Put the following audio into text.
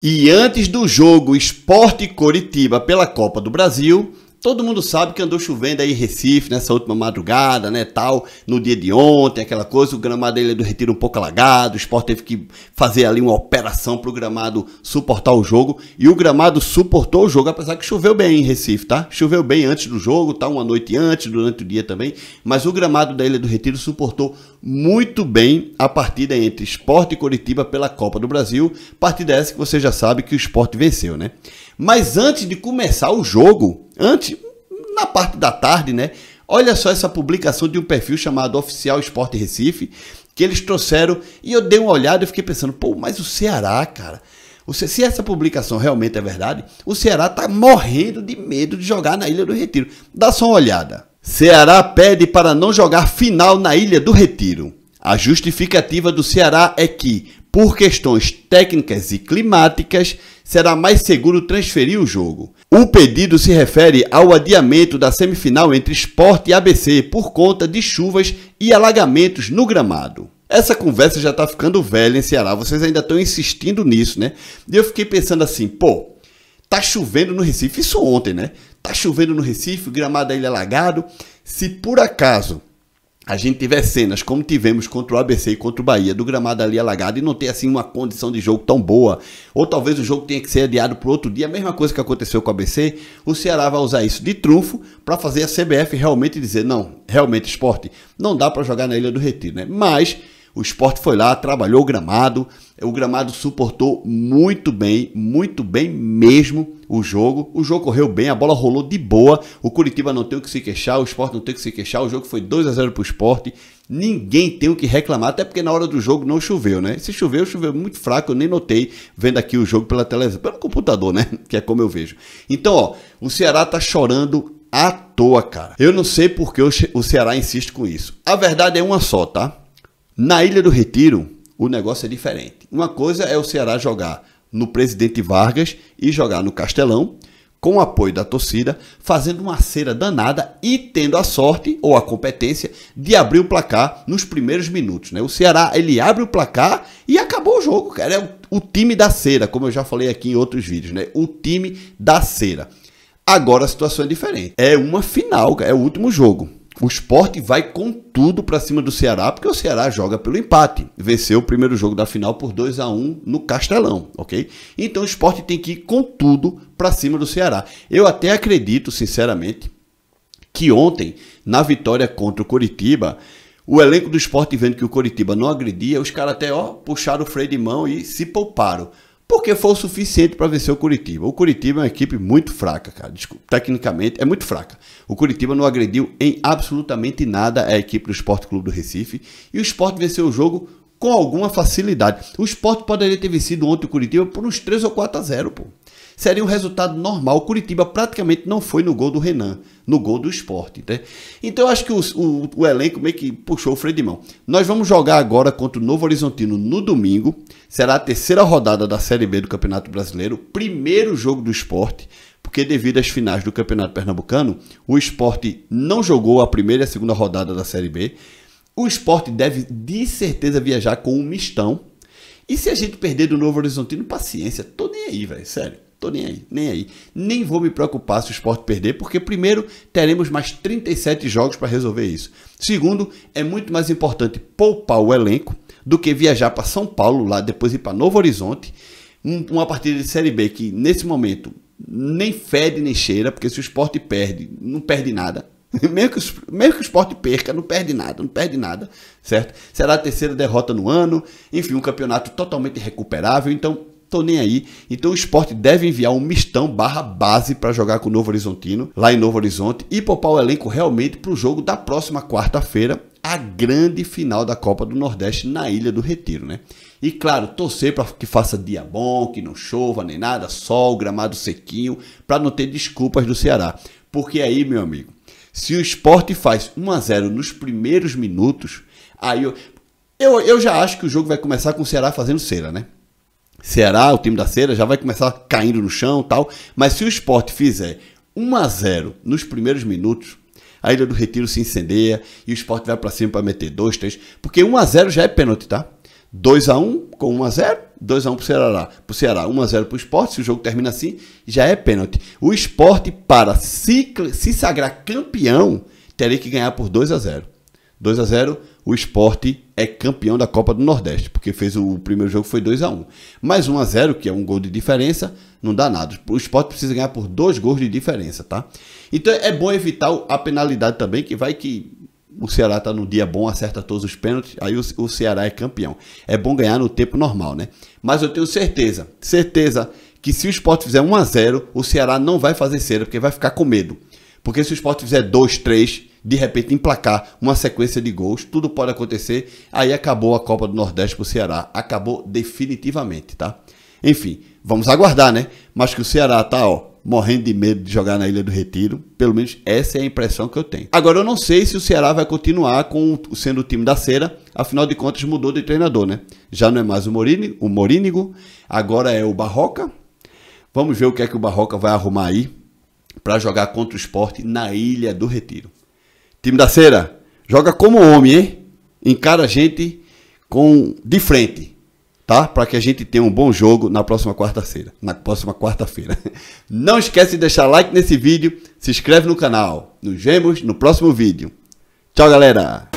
E antes do jogo Esporte Coritiba pela Copa do Brasil, Todo mundo sabe que andou chovendo aí em Recife nessa última madrugada, né, tal, no dia de ontem, aquela coisa, o gramado ele do Retiro um pouco alagado, o Sport teve que fazer ali uma operação pro gramado suportar o jogo, e o gramado suportou o jogo, apesar que choveu bem em Recife, tá? Choveu bem antes do jogo, tá, uma noite antes, durante o dia também, mas o gramado da Ilha do Retiro suportou muito bem a partida entre Sport e Coritiba pela Copa do Brasil, partida essa que você já sabe que o Sport venceu, né? Mas antes de começar o jogo, antes, na parte da tarde, né? Olha só essa publicação de um perfil chamado Oficial Esporte Recife, que eles trouxeram e eu dei uma olhada e fiquei pensando, pô, mas o Ceará, cara, se essa publicação realmente é verdade, o Ceará tá morrendo de medo de jogar na Ilha do Retiro. Dá só uma olhada. Ceará pede para não jogar final na Ilha do Retiro. A justificativa do Ceará é que por questões técnicas e climáticas, será mais seguro transferir o jogo. O pedido se refere ao adiamento da semifinal entre Sport e ABC por conta de chuvas e alagamentos no gramado. Essa conversa já está ficando velha em Ceará, vocês ainda estão insistindo nisso, né? E eu fiquei pensando assim, pô, tá chovendo no Recife, isso ontem, né? Tá chovendo no Recife, o gramado é alagado. Se por acaso a gente tiver cenas como tivemos contra o ABC e contra o Bahia, do gramado ali alagado e não ter assim uma condição de jogo tão boa, ou talvez o jogo tenha que ser adiado para outro dia, a mesma coisa que aconteceu com o ABC, o Ceará vai usar isso de trunfo para fazer a CBF realmente dizer: não, realmente esporte, não dá para jogar na Ilha do Retiro, né? Mas o esporte foi lá, trabalhou o gramado, o gramado suportou muito bem, muito bem mesmo o jogo. O jogo correu bem, a bola rolou de boa. O Curitiba não tem o que se queixar, o esporte não tem o que se queixar. O jogo foi 2 a 0 para o esporte. Ninguém tem o que reclamar, até porque na hora do jogo não choveu, né? Se choveu, choveu muito fraco, eu nem notei vendo aqui o jogo pela televisão, pelo computador, né? Que é como eu vejo. Então, ó, o Ceará tá chorando à toa, cara. Eu não sei porque o Ceará insiste com isso. A verdade é uma só, tá? Na Ilha do Retiro, o negócio é diferente. Uma coisa é o Ceará jogar no Presidente Vargas e jogar no Castelão, com o apoio da torcida, fazendo uma cera danada e tendo a sorte ou a competência de abrir o placar nos primeiros minutos. Né? O Ceará ele abre o placar e acabou o jogo, cara. É o, time da cera, como eu já falei aqui em outros vídeos, né? O time da cera. Agora a situação é diferente. É uma final, é o último jogo. O esporte vai com tudo para cima do Ceará, porque o Ceará joga pelo empate. Venceu o primeiro jogo da final por 2 a 1 no Castelão, ok? Então o esporte tem que ir com tudo para cima do Ceará. Eu até acredito, sinceramente, que ontem, na vitória contra o Coritiba, o elenco do esporte vendo que o Coritiba não agredia, os caras até ó, puxaram o freio de mão e se pouparam porque foi o suficiente para vencer o Curitiba. O Curitiba é uma equipe muito fraca, cara. Desculpa, tecnicamente é muito fraca. O Curitiba não agrediu em absolutamente nada a equipe do Esporte Clube do Recife e o Esporte venceu o jogo com alguma facilidade. O Esporte poderia ter vencido ontem o Curitiba por uns 3 ou 4 a 0, pô seria um resultado normal. O Curitiba praticamente não foi no gol do Renan, no gol do esporte. Né? Então eu acho que o, o, o elenco meio que puxou o freio de mão. Nós vamos jogar agora contra o Novo Horizontino no domingo. Será a terceira rodada da Série B do Campeonato Brasileiro, primeiro jogo do esporte porque devido às finais do Campeonato Pernambucano, o esporte não jogou a primeira e a segunda rodada da Série B. O esporte deve de certeza viajar com um mistão. E se a gente perder do Novo Horizontino, paciência, tô nem aí, velho, sério. Tô nem aí, nem aí. Nem vou me preocupar se o esporte perder, porque primeiro teremos mais 37 jogos para resolver isso. Segundo, é muito mais importante poupar o elenco do que viajar para São Paulo lá, depois ir para Novo Horizonte, um, uma partida de Série B que nesse momento nem fede nem cheira, porque se o esporte perde, não perde nada. Mesmo que, mesmo que o esporte perca, não perde nada, não perde nada, certo? Será a terceira derrota no ano, enfim, um campeonato totalmente recuperável, então tô nem aí. Então o esporte deve enviar um mistão barra base para jogar com o Novo Horizontino, lá em Novo Horizonte, e poupar o elenco realmente para o jogo da próxima quarta-feira, a grande final da Copa do Nordeste na Ilha do Retiro, né? E claro, torcer para que faça dia bom, que não chova nem nada, sol, gramado sequinho, para não ter desculpas do Ceará. Porque aí, meu amigo, se o esporte faz 1 a 0 nos primeiros minutos, aí eu, eu, eu já acho que o jogo vai começar com o Ceará fazendo cera, né? Ceará, o time da Cera, já vai começar caindo no chão tal. Mas se o esporte fizer 1 a 0 nos primeiros minutos, a Ilha do Retiro se incendeia e o esporte vai para cima para meter 2, 3. Porque 1 a 0 já é pênalti, tá? 2 a 1 com 1 a 0 2 a 1 pro Ceará, Ceará, 1 a 0 pro esporte, se o jogo termina assim, já é pênalti. O esporte para se, se sagrar campeão, teria que ganhar por 2 a 0 2 a 0 o esporte é campeão da Copa do Nordeste, porque fez o, primeiro jogo foi 2 a 1 Mais 1 a 0 que é um gol de diferença, não dá nada. O esporte precisa ganhar por dois gols de diferença, tá? Então é bom evitar a penalidade também, que vai que o Ceará tá num dia bom, acerta todos os pênaltis, aí o, o Ceará é campeão. É bom ganhar no tempo normal, né? Mas eu tenho certeza, certeza que se o esporte fizer 1 a 0 o Ceará não vai fazer cera, porque vai ficar com medo. Porque se o esporte fizer 2, 3, de repente emplacar uma sequência de gols, tudo pode acontecer. Aí acabou a Copa do Nordeste para o Ceará. Acabou definitivamente, tá? Enfim, vamos aguardar, né? Mas que o Ceará tá, ó, morrendo de medo de jogar na Ilha do Retiro. Pelo menos essa é a impressão que eu tenho. Agora, eu não sei se o Ceará vai continuar com, sendo o time da cera. Afinal de contas, mudou de treinador, né? Já não é mais o, Morini, o Morínigo, agora é o Barroca. Vamos ver o que é que o Barroca vai arrumar aí para jogar contra o esporte na Ilha do Retiro. Time da Cera, joga como homem, hein? Encara a gente com, de frente, tá? Para que a gente tenha um bom jogo na próxima quarta-feira. Na próxima quarta-feira. Não esquece de deixar like nesse vídeo, se inscreve no canal. Nos vemos no próximo vídeo. Tchau, galera!